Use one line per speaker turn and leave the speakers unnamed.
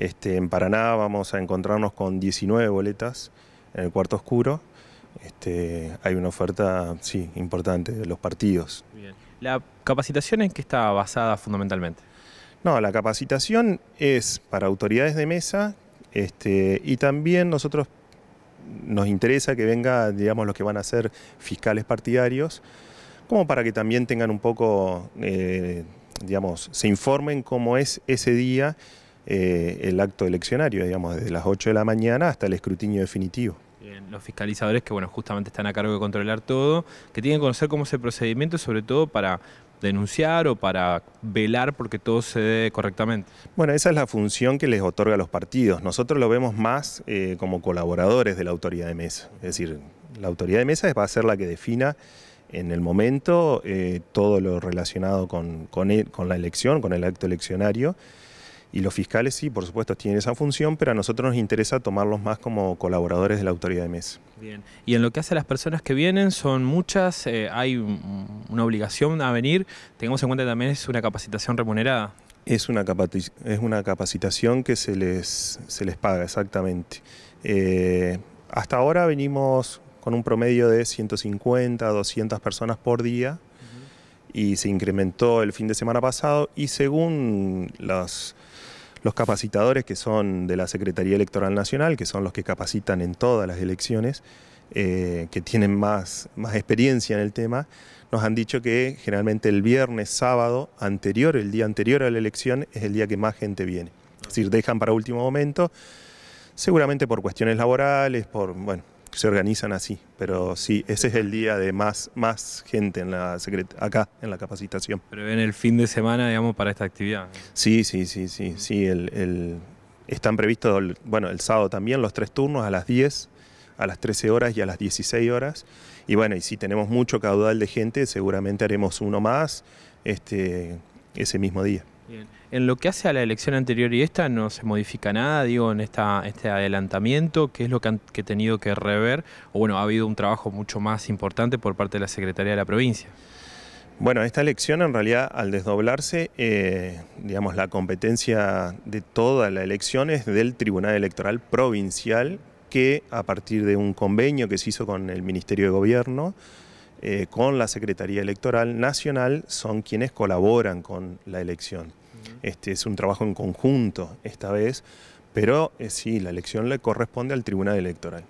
Este, en Paraná vamos a encontrarnos con 19 boletas en el cuarto oscuro. Este, hay una oferta, sí, importante de los partidos. ¿La capacitación en qué está basada fundamentalmente? No, la capacitación es para autoridades de mesa este, y también nosotros nos interesa que vengan, digamos, los que van a ser fiscales partidarios, como para que también tengan un poco, eh, digamos, se informen cómo es ese día eh, el acto eleccionario, digamos, desde las 8 de la mañana hasta el escrutinio definitivo.
los fiscalizadores que, bueno, justamente están a cargo de controlar todo, que tienen que conocer cómo es el procedimiento, sobre todo para denunciar o para velar porque todo se dé correctamente?
Bueno, esa es la función que les otorga a los partidos. Nosotros lo vemos más eh, como colaboradores de la autoridad de mesa. Es decir, la autoridad de mesa va a ser la que defina en el momento eh, todo lo relacionado con, con la elección, con el acto eleccionario. Y los fiscales sí, por supuesto, tienen esa función, pero a nosotros nos interesa tomarlos más como colaboradores de la autoridad de mesa.
Bien, y en lo que hace a las personas que vienen, son muchas, eh, hay una obligación a venir, tengamos en cuenta que también es una capacitación remunerada.
Es una, es una capacitación que se les, se les paga, exactamente. Eh, hasta ahora venimos con un promedio de 150 200 personas por día y se incrementó el fin de semana pasado y según los capacitadores que son de la Secretaría Electoral Nacional, que son los que capacitan en todas las elecciones, eh, que tienen más, más experiencia en el tema, nos han dicho que generalmente el viernes, sábado anterior, el día anterior a la elección, es el día que más gente viene. Es decir, dejan para último momento, seguramente por cuestiones laborales, por, bueno, se organizan así, pero sí, ese es el día de más, más gente en la acá en la capacitación.
Pero en el fin de semana, digamos, para esta actividad.
Sí, sí, sí, sí, sí, el, están previstos, bueno, el sábado también, los tres turnos a las 10, a las 13 horas y a las 16 horas. Y bueno, y si tenemos mucho caudal de gente, seguramente haremos uno más, este, ese mismo día.
En lo que hace a la elección anterior y esta, ¿no se modifica nada? Digo, en esta, este adelantamiento, ¿qué es lo que han tenido que rever? O bueno,
ha habido un trabajo mucho más importante por parte de la Secretaría de la provincia. Bueno, esta elección en realidad al desdoblarse, eh, digamos, la competencia de toda la elección del Tribunal Electoral Provincial, que a partir de un convenio que se hizo con el Ministerio de Gobierno, eh, con la Secretaría Electoral Nacional son quienes colaboran con la elección. Este es un trabajo en conjunto esta vez, pero eh, sí, la elección le corresponde al Tribunal Electoral.